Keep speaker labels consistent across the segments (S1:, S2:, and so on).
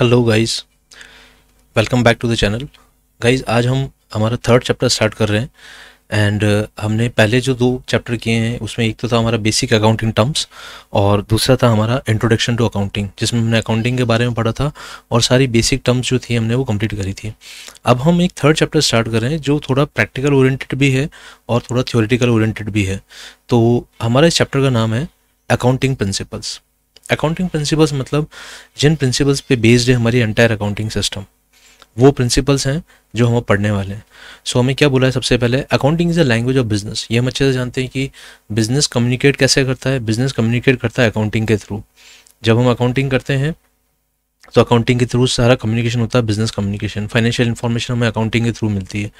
S1: Hello guys welcome back to the channel guys आज हम हमारा थर्ड चैप्टर स्टार्ट कर रहे हैं एंड uh, हमने पहले जो दो चैप्टर किए हैं उसमें एक तो था हमारा बेसिक अकाउंटिंग टर्म्स और दूसरा था हमारा इंट्रोडक्शन टू अकाउंटिंग जिसमें हमने अकाउंटिंग के बारे में पढ़ा था और सारी बेसिक टर्म्स जो थी हमने वो कम्प्लीट करी थी अब हम एक थर्ड चैप्टर स्टार्ट कर रहे हैं जो थोड़ा प्रैक्टिकल ओरिएटेड भी है और थोड़ा थियोरिटिकल ओरिएटेड भी है तो हमारा इस चैप्टर का नाम है अकाउंटिंग प्रिंसिपल्स अकाउंटिंग प्रिंसिपल्स मतलब जिन प्रिंसिपल्स पे बेस्ड है हमारी एंटायर अकाउंटिंग सिस्टम वो प्रिंसिपल्स हैं जो हम पढ़ने वाले हैं सो so, हमें क्या बोला है सबसे पहले accounting is a language of business ये हम अच्छे से जानते हैं कि बिजनेस कम्युनिकेट कैसे करता है बिजनेस कम्युनिकेट करता है अकाउंटिंग के थ्रू जब हम अकाउंटिंग करते हैं तो अकाउंटिंग के थ्रू सारा कम्युनिकेशन होता है बिजनेस कम्युनिकेशन फाइनेंशियल इन्फॉर्मेशन हमें अकाउंटिंग के थ्रू मिलती है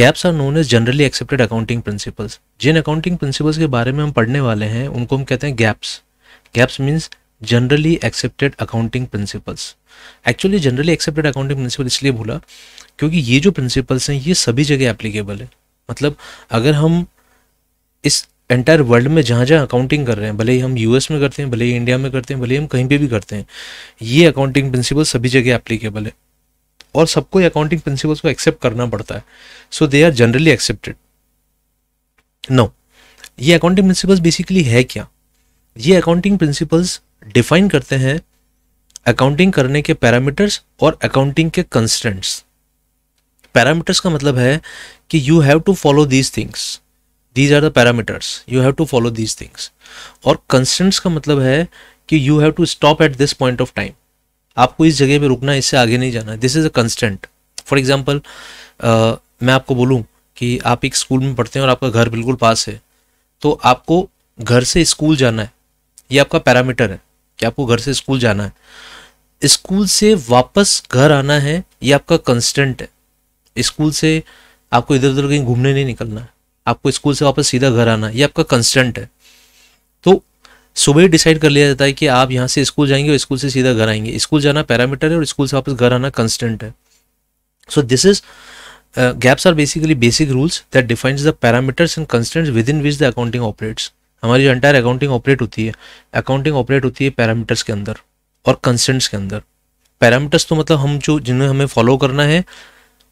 S1: GAAPs are known as generally accepted accounting principles जिन अकाउंटिंग प्रिंसिपल्स के बारे में हम पढ़ने वाले हैं उनको हम कहते हैं GAAPs gaps means generally accepted accounting principles actually generally accepted accounting principle इसलिए भूला क्योंकि ये जो प्रिंसिपल्स हैं ये सभी जगह एप्लीकेबल है मतलब अगर हम इस एंटायर वर्ल्ड में जहाँ जहाँ अकाउंटिंग कर रहे हैं भले ही हम यूएस में करते हैं भले ही इंडिया में करते हैं भले ही हम कहीं पे भी करते हैं ये अकाउंटिंग प्रिंसिपल सभी जगह एप्लीकेबल है और सबको अकाउंटिंग प्रिंसिपल्स को एक्सेप्ट करना पड़ता है so they are generally accepted no ये अकाउंटिंग प्रिंसिपल्स बेसिकली है क्या ये अकाउंटिंग प्रिंसिपल्स डिफाइन करते हैं अकाउंटिंग करने के पैरामीटर्स और अकाउंटिंग के कंस्टेंट्स पैरामीटर्स का मतलब है कि you have to follow these things these are the parameters you have to follow these things और कंस्टेंट्स का मतलब है कि you have to stop at this point of time आपको इस जगह पे रुकना इससे आगे नहीं जाना this is a constant for example मैं आपको बोलूँ कि आप एक स्कूल में पढ़ते हैं और आपका घर बिल्कुल पास है तो आपको घर से स्कूल जाना है ये आपका पैरामीटर है कि आपको घर से स्कूल जाना है स्कूल से वापस घर आना है ये आपका कंस्टेंट है स्कूल से आपको इधर उधर कहीं घूमने नहीं निकलना है आपको स्कूल से वापस सीधा घर आना है ये आपका कंस्टेंट है तो सुबह ही डिसाइड कर लिया जाता है कि आप यहाँ से स्कूल जाएंगे और स्कूल से सीधा घर आएंगे स्कूल जाना पैरामीटर है और स्कूल से वापस घर आना कंस्टेंट है so this is GAAPs are basically basic rules that defines the parameters and constants within which the accounting operates हमारी जो एंटायर अकाउंटिंग ऑपरेट होती है अकाउंटिंग ऑपरेट होती है पैरामीटर्स के अंदर और कंसेंट्स के अंदर पैरामीटर्स तो मतलब हम जो जिन्हें हमें फॉलो करना है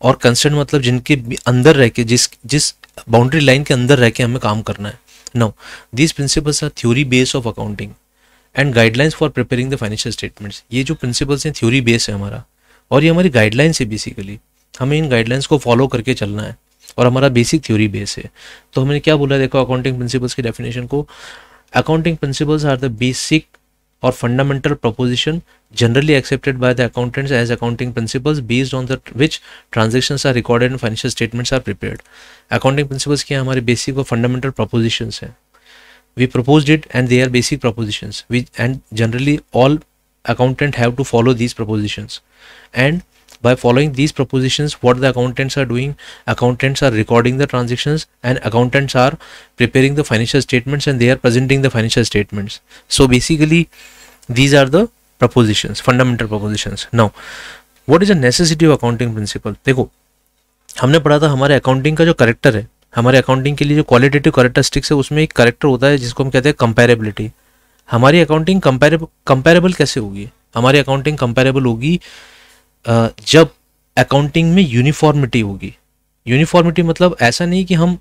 S1: और कंसेंट मतलब जिनके अंदर रह के जिस जिस बाउंड्री लाइन के अंदर रह के हमें काम करना है now these principles are theory base of accounting and guidelines for preparing the financial statements ये जो प्रिंसिपल्स हैं थ्योरी बेस है हमारा और ये हमारी गाइडलाइंस है बेसिकली हमें इन गाइडलाइंस को फॉलो करके चलना है और हमारा बेसिक थ्योरी बेस है तो हमने क्या बोला देखो अकाउंटिंग प्रिंसिपल्स की डेफिनेशन को accounting principles are the basic और fundamental proposition generally accepted by the accountants as accounting principles based on the which transaction are recorded and financial statements are prepare accounting principles के हमारे basic और fundamental proposition है we propose it and they are basic propositions and generally all accountant have to follow these propositions and By following these propositions, what the accountants are doing, accountants are recording the transactions and accountants are preparing the financial statements and they are presenting the financial statements. So basically, these are the propositions, fundamental propositions. Now, what is the necessity of accounting principle? देखो, हमने पढ़ा था हमारे accounting का जो character है हमारे accounting के लिए जो क्वालिटेटिव करेक्टरिस्टिक्स है उसमें एक करेक्टर होता है जिसको हम कहते हैं कंपेरेबिलिटी हमारी अकाउंटिंग कंपेरेबल कैसे होगी हमारी अकाउंटिंग कंपेरेबल होगी जब अकाउंटिंग में यूनिफॉर्मिटी होगी यूनिफॉर्मिटी मतलब ऐसा नहीं कि हम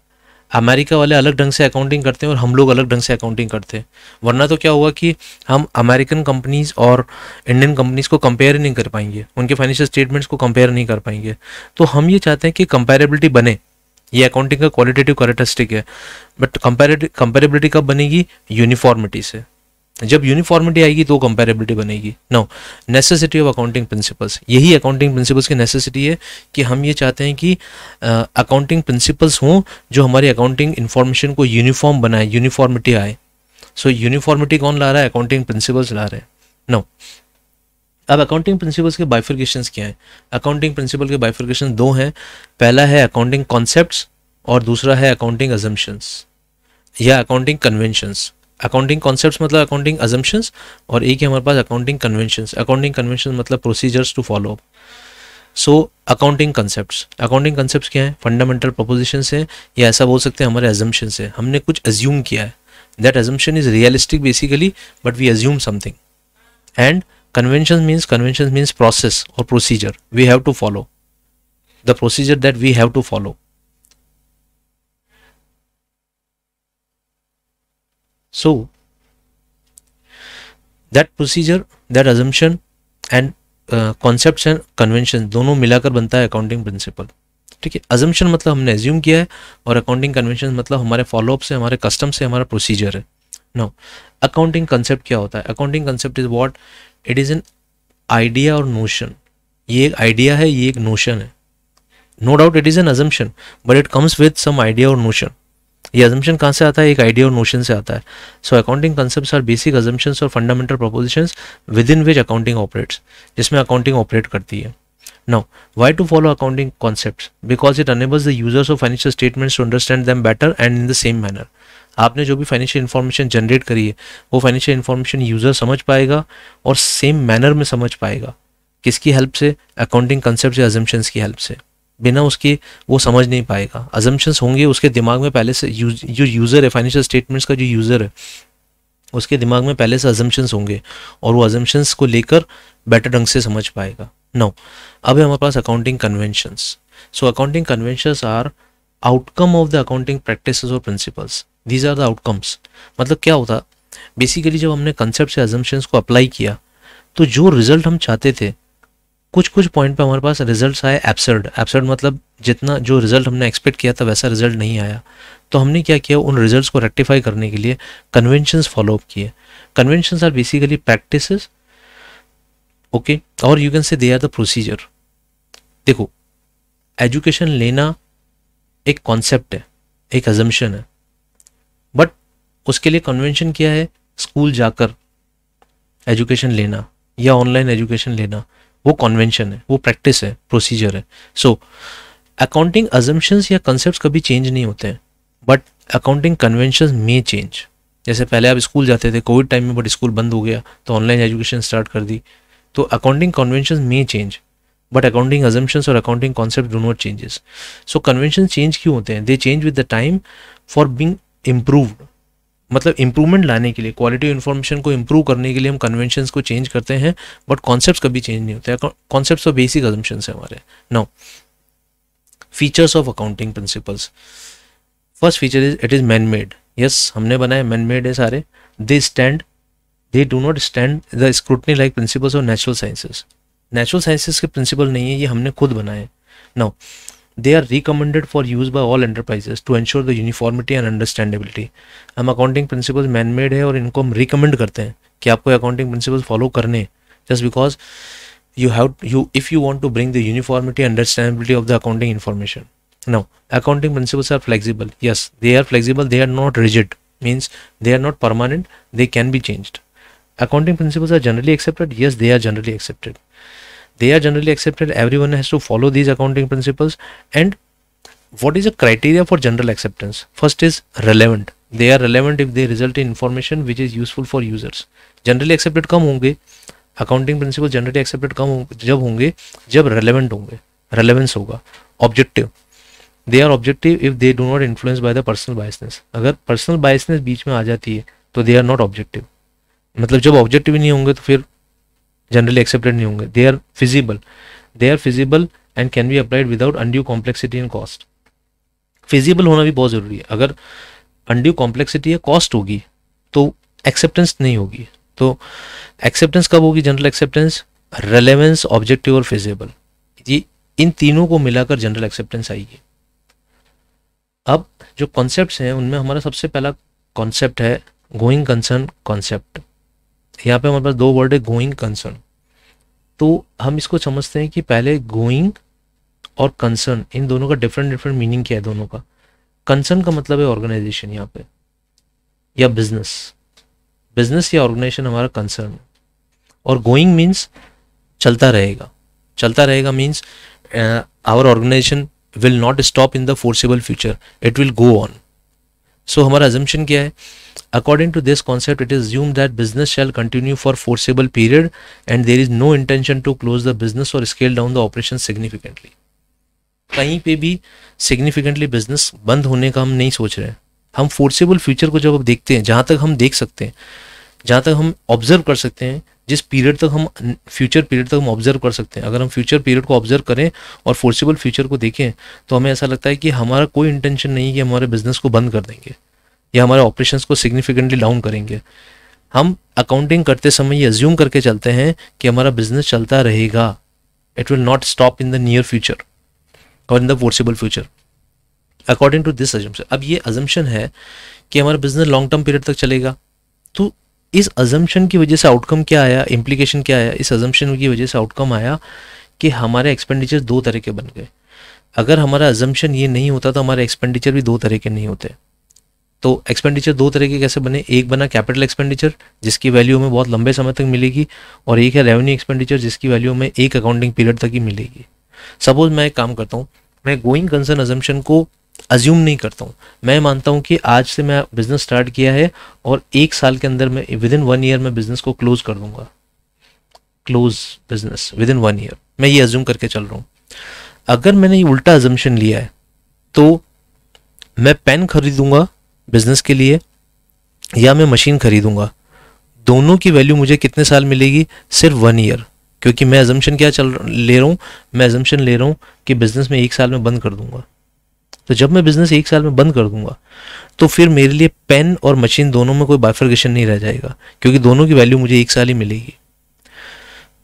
S1: अमेरिका वाले अलग ढंग से अकाउंटिंग करते हैं और हम लोग अलग ढंग से अकाउंटिंग करते हैं वरना तो क्या हुआ कि हम अमेरिकन कंपनीज और इंडियन कंपनीज को कंपेयर ही नहीं कर पाएंगे उनके फाइनेंशियल स्टेटमेंट्स को कंपेयर नहीं कर पाएंगे तो हम ये चाहते हैं कि कंपेरेबिलिटी बने ये अकाउंटिंग का क्वालिटेटिव करेक्टरिस्टिक है बट कंपेरेबिलिटी कब बनेगी यूनिफॉर्मिटी से जब यूनिफॉर्मिटी आएगी तो कंपेरेबिलिटी बनेगी no necessity of accounting principles यही अकाउंटिंग प्रिंसिपल्स की नेसेसिटी है कि हम ये चाहते हैं कि अकाउंटिंग प्रिंसिपल्स हों जो हमारी अकाउंटिंग इन्फॉर्मेशन को यूनिफॉर्म बनाए यूनिफॉर्मिटी आए सो यूनिफॉर्मिटी कौन ला रहा है अकाउंटिंग प्रिंसिपल्स ला रहे हैं नो अब अकाउंटिंग प्रिंसिपल्स के बाइफिकेशन क्या हैं अकाउंटिंग प्रिंसिपल के बाइफिकेशन दो हैं पहला है अकाउंटिंग कॉन्सेप्ट और दूसरा है अकाउंटिंग एजम्पन्स या अकाउंटिंग कन्वेंशंस अकाउंटिंग कॉन्सेप्ट्स मतलब अकाउंटिंग अजम्पन्स और एक है हमारे पास अकाउंटिंग कन्वेंशंस अकाउंटिंग कन्वेंशन मतलब procedures to follow so accounting concepts accounting concepts क्या हैं फंडामेंटल प्रपोजिशंस हैं या ऐसा बोल सकते हैं हमारे एजम्पन्स हैं हमने कुछ एज्यूम किया है that assumption is realistic basically but we assume something and convention means convention means process और procedure we have to follow the procedure that we have to follow So that procedure, that assumption and concept and convention दोनों मिलाकर बनता है accounting principle ठीक है अजम्पन मतलब हमने assume किया है और अकाउंटिंग कन्वेंशन मतलब हमारे फॉलोअप से हमारे कस्टम से हमारा प्रोसीजर है नो अकाउंटिंग कंसेप्ट क्या होता है accounting concept is what it is an idea और नोशन ये एक आइडिया है ये एक नोशन है no doubt it is an assumption but it comes with some idea और नोशन ये अजम्पन कहाँ से आता है एक आइडिया और नोशन से आता है so accounting concept are basic assumptions और fundamental proposition within which accounting operates जिसमें अकाउंटिंग ऑपरेट करती है now why to follow accounting concept because it enables the users of financial statements to understand them better and in the same manner आपने जो भी financial information generate करी है वो financial information user समझ पाएगा और सेम मैनर में समझ पाएगा किसकी हेल्प से अकाउंटिंग कंसेप्ट या एजम्पन्स की हेल्प से बिना उसके वो समझ नहीं पाएगा अजम्पन्स होंगे उसके दिमाग में पहले से जो यूज़र है फाइनेंशियल स्टेटमेंट्स का जो यूज़र है उसके दिमाग में पहले से अजम्पन्स होंगे और वो अजम्पन्स को लेकर बेटर ढंग से समझ पाएगा नौ अब हमारे पास accounting conventions so accounting conventions are outcome of the accounting practice और principles these are the outcomes मतलब क्या होता बेसिकली जब हमने कंसेप्ट से अजम्पन्स को अप्लाई किया तो जो रिजल्ट हम चाहते थे कुछ कुछ पॉइंट पे हमारे पास रिजल्ट्स आए एब्सर्ड एब्सर्ड मतलब जितना जो रिजल्ट हमने एक्सपेक्ट किया था वैसा रिजल्ट नहीं आया तो हमने क्या किया उन रिजल्ट्स को रेक्टिफाई करने के लिए कन्वेंशंस फॉलोअप किए conventions are basically practice okay और you can say they are the procedure देखो एजुकेशन लेना एक कॉन्सेप्ट है एक एजम्पन है बट उसके लिए कन्वेंशन क्या है स्कूल जाकर एजुकेशन लेना या ऑनलाइन एजुकेशन लेना वो कॉन्वेंशन है वो प्रैक्टिस है प्रोसीजर है सो अकाउंटिंग अजम्पन्स या कंसेप्ट कभी चेंज नहीं होते हैं but accounting convention may change जैसे पहले आप स्कूल जाते थे कोविड टाइम में बट स्कूल बंद हो गया तो ऑनलाइन एजुकेशन स्टार्ट कर दी तो accounting convention may change but accounting assumptions और accounting concept do not changes so convention change क्यों होते हैं they change with the time for being improved मतलब इम्प्रूवमेंट लाने के लिए क्वालिटी इन्फॉर्मेशन को इम्प्रूव करने के लिए हम कन्वेंशंस को चेंज करते हैं बट कॉन्सेप्ट कभी चेंज नहीं होते कॉन्सेप्ट बेसिक अजम्पन्स है हमारे now features of accounting principles first feature is it is man made yes हमने बनाए मैन मेड है सारे they stand they do not stand the scrutiny like principles of natural sciences natural sciences के principle नहीं है ये हमने खुद बनाए now They are recommended for use by all enterprises to ensure the uniformity and understandability. हम accounting principles man-made है और इनको हम रिकमेंड करते हैं कि आपको accounting principles follow करने just because you have you if you want to bring the uniformity and understandability of the accounting information now accounting principles are flexible yes they are flexible they are not rigid means they are not permanent they can be changed accounting principles are generally accepted yes they are generally accepted they are generally accepted everyone has to follow these accounting principles and what is the criteria for general acceptance first is relevant they are relevant if they result in information which is useful for users generally accepted come honge accounting principles generally accepted come jab honge jab relevant honge relevance hoga objective they are objective if they do not influence by the personal biasness अगर personal biasness बीच में आ जाती है तो they are not objective मतलब जब objective ही नहीं होंगे तो फिर जनरली एक्सेप्टेड नहीं होंगे they are feasible they are feasible and can be applied without undue complexity and cost feasible होना भी बहुत ज़रूरी है अगर अनड्यू कॉम्प्लेक्सिटी या कॉस्ट होगी तो एक्सेप्टेंस नहीं होगी तो एक्सेप्टेंस कब होगी जनरल एक्सेप्टेंस रेलेवेंस ऑब्जेक्टिव और फिजिबल ये इन तीनों को मिलाकर जनरल एक्सेप्टेंस आएगी अब जो कॉन्सेप्ट हैं उनमें हमारा सबसे पहला कॉन्सेप्ट है गोइंग कंसर्न कॉन्सेप्ट यहाँ पे हमारे पास दो वर्ड है गोइंग कंसर्न तो हम इसको समझते हैं कि पहले गोइंग और कंसर्न इन दोनों का डिफरेंट डिफरेंट मीनिंग क्या है दोनों का कंसर्न का मतलब है ऑर्गेनाइजेशन यहाँ पे या बिजनेस बिजनेस या ऑर्गेनाइजेशन हमारा कंसर्न है और गोइंग मीन्स चलता रहेगा चलता रहेगा means our organisation will not stop in the foreseeable future it will go on so हमारा एजम्पन क्या है According to this concept, it is assumed that business shall continue for foreseeable period and there is no intention to close the business or scale down the operation significantly. कहीं पे भी significantly business बंद होने का हम नहीं सोच रहे हैं हम foreseeable future को जब अब देखते हैं जहाँ तक हम देख सकते हैं जहाँ तक हम ऑब्जर्व कर सकते हैं जिस पीरियड तक हम फ्यूचर पीरियड तक हम ऑब्जर्व कर सकते हैं अगर हम फ्यूचर पीरियड को ऑब्जर्व करें और फोर्सेबल फ्यूचर को देखें तो हमें ऐसा लगता है कि हमारा कोई इंटेंशन नहीं है कि हमारे बिजनेस को बंद कर देंगे या हमारे ऑपरेशंस को सिग्निफिकेंटली डाउन करेंगे हम अकाउंटिंग करते समय ये अज्यूम करके चलते हैं कि हमारा बिजनेस चलता रहेगा it will not stop in the near future और in the foreseeable future according to this assumption अब ये अजम्पन है कि हमारा बिजनेस लॉन्ग टर्म पीरियड तक चलेगा तो इस अजम्पन की वजह से आउटकम क्या आया इम्प्लीकेशन क्या आया इस अजम्पन की वजह से आउटकम आया कि हमारे एक्सपेंडिचर दो तरह के बन गए अगर हमारा अजम्पन ये नहीं होता तो हमारे एक्सपेंडिचर भी दो तरह के नहीं होते तो एक्सपेंडिचर दो तरह के कैसे बने एक बना कैपिटल एक्सपेंडिचर जिसकी वैल्यू हमें बहुत लंबे समय तक मिलेगी और एक है रेवेन्यू एक्सपेंडिचर जिसकी वैल्यू हमें एक अकाउंटिंग पीरियड तक ही मिलेगी सपोज मैं एक काम करता हूँ मैं गोइंग कंसर्न अजम्पन को अज्यूम नहीं करता हूँ मैं मानता हूँ कि आज से मैं बिज़नेस स्टार्ट किया है और एक साल के अंदर मैं विद इन वन ईयर मैं बिज़नेस को क्लोज कर दूंगा close business within one year मैं ये अज्यूम करके चल रहा हूँ अगर मैंने ये उल्टा अजम्पन लिया है तो मैं पेन खरीदूंगा बिज़नेस के लिए या मैं मशीन खरीदूँगा दोनों की वैल्यू मुझे कितने साल मिलेगी सिर्फ वन ईयर क्योंकि मैं एजम्पन क्या चल ले रहा हूँ मैं एजम्पन ले रहा हूँ कि बिज़नेस में एक साल में बंद कर दूंगा तो जब मैं बिज़नेस एक साल में बंद कर दूंगा तो फिर मेरे लिए पेन और मशीन दोनों में कोई बाइफर्गेशन नहीं रह जाएगा क्योंकि दोनों की वैल्यू मुझे एक साल ही मिलेगी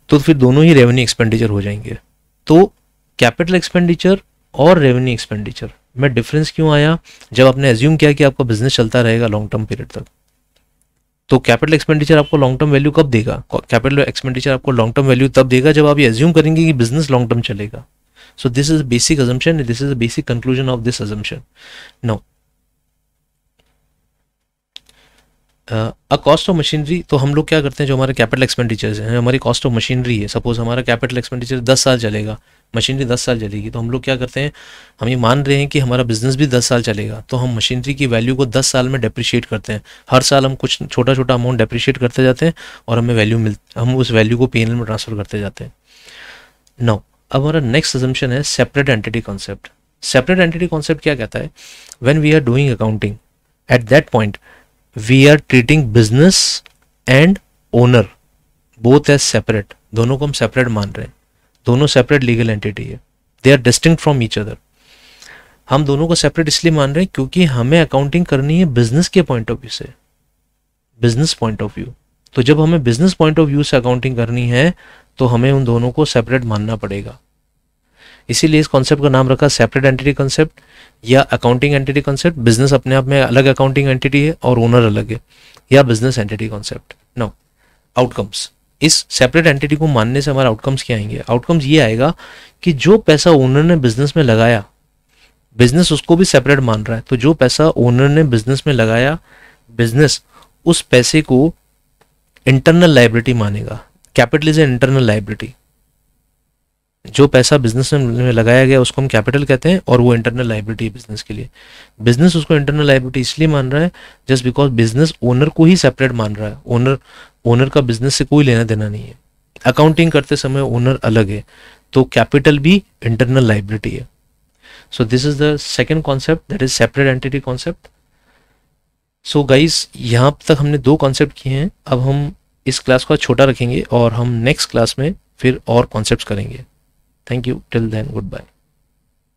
S1: तो फिर दोनों ही रेवेन्यू एक्सपेंडिचर हो जाएंगे तो कैपिटल एक्सपेंडिचर और रेवेन्यू एक्सपेंडिचर में डिफरेंस क्यों आया जब आपने एज्यूम किया कि आपका बिजनेस चलता रहेगा लॉन्ग टर्म पीरियड तक तो कैपिटल एक्सपेंडिचर आपको लॉन्ग टर्म वैल्यू कब देगा कैपिटल एक्सपेंडिचर आपको लॉन्ग टर्म वैल्यू तब देगा जब आप ये एज्यूम करेंगे कि बिजनेस लॉन्ग टर्म चलेगा so this is basic assumption this is basic conclusion of this assumption no a cost of machinery तो हम लोग क्या करते हैं जो हमारे कैपिटल एक्सपेंडिचर्स हैं हमारी कॉस्ट ऑफ मशीनरी है सपोज हमारा कैपिटल एक्सपेंडिचर दस साल चलेगा मशीनरी दस साल चलेगी तो हम लोग क्या करते हैं हम ये मान रहे हैं कि हमारा बिजनेस भी दस साल चलेगा तो हम मशीनरी की वैल्यू को दस साल में डेप्रिशिएट करते हैं हर साल हम कुछ छोटा छोटा अमाउंट डेप्रिशिएट करते जाते हैं और हमें वैल्यू मिल हम उस वैल्यू को पी में ट्रांसफर करते जाते हैं नौ अब हमारा नेक्स्ट एजम्पन है separate entity concept separate entity concept क्या कहता है when we are doing accounting at that point we are treating business and owner both as separate दोनों को हम सेपरेट मान रहे हैं दोनों सेपरेट लीगल एंटिटी है they are distinct from each other हम दोनों को सेपरेट इसलिए मान रहे हैं क्योंकि हमें अकाउंटिंग करनी है बिजनेस के पॉइंट ऑफ व्यू से बिजनेस पॉइंट ऑफ व्यू तो जब हमें बिजनेस पॉइंट ऑफ व्यू से अकाउंटिंग करनी है तो हमें उन दोनों को सेपरेट मानना पड़ेगा इसीलिए इस कॉन्सेप्ट का नाम रखा सेपरेट एंटिटी कॉन्सेप्ट या अकाउंटिंग एंटिटी कॉन्सेप्ट बिजनेस अपने आप में अलग अकाउंटिंग एंटिटी है और ओनर अलग है या business entity concept no outcomes इस सेपरेट एंटिटी को मानने से हमारे आउटकम्स क्या आएंगे आउटकम्स ये आएगा कि जो पैसा ओनर ने बिजनेस में लगाया बिजनेस उसको भी सेपरेट मान रहा है तो जो पैसा ओनर ने बिजनेस में लगाया बिजनेस उस पैसे को इंटरनल लाइबिलिटी मानेगा capital is a internal liability जो पैसा बिजनेस में लगाया गया उसको हम कैपिटल कहते हैं और वो इंटरनल लाइबिलिटी बिजनेस के लिए बिजनेस उसको इंटरनल लाइबिलिटी इसलिए मान रहा है जस्ट बिकॉज बिजनेस ओनर को ही सेपरेट मान रहा है ओनर ओनर का बिजनेस से कोई लेना देना नहीं है अकाउंटिंग करते समय ओनर अलग है तो कैपिटल भी इंटरनल लाइबिलिटी है so this is the second concept that is separate entity concept so guys यहाँ तक हमने दो कॉन्सेप्ट किए हैं अब हम इस क्लास को छोटा रखेंगे और हम नेक्स्ट क्लास में फिर और कॉन्सेप्ट करेंगे Thank you. Till then, goodbye.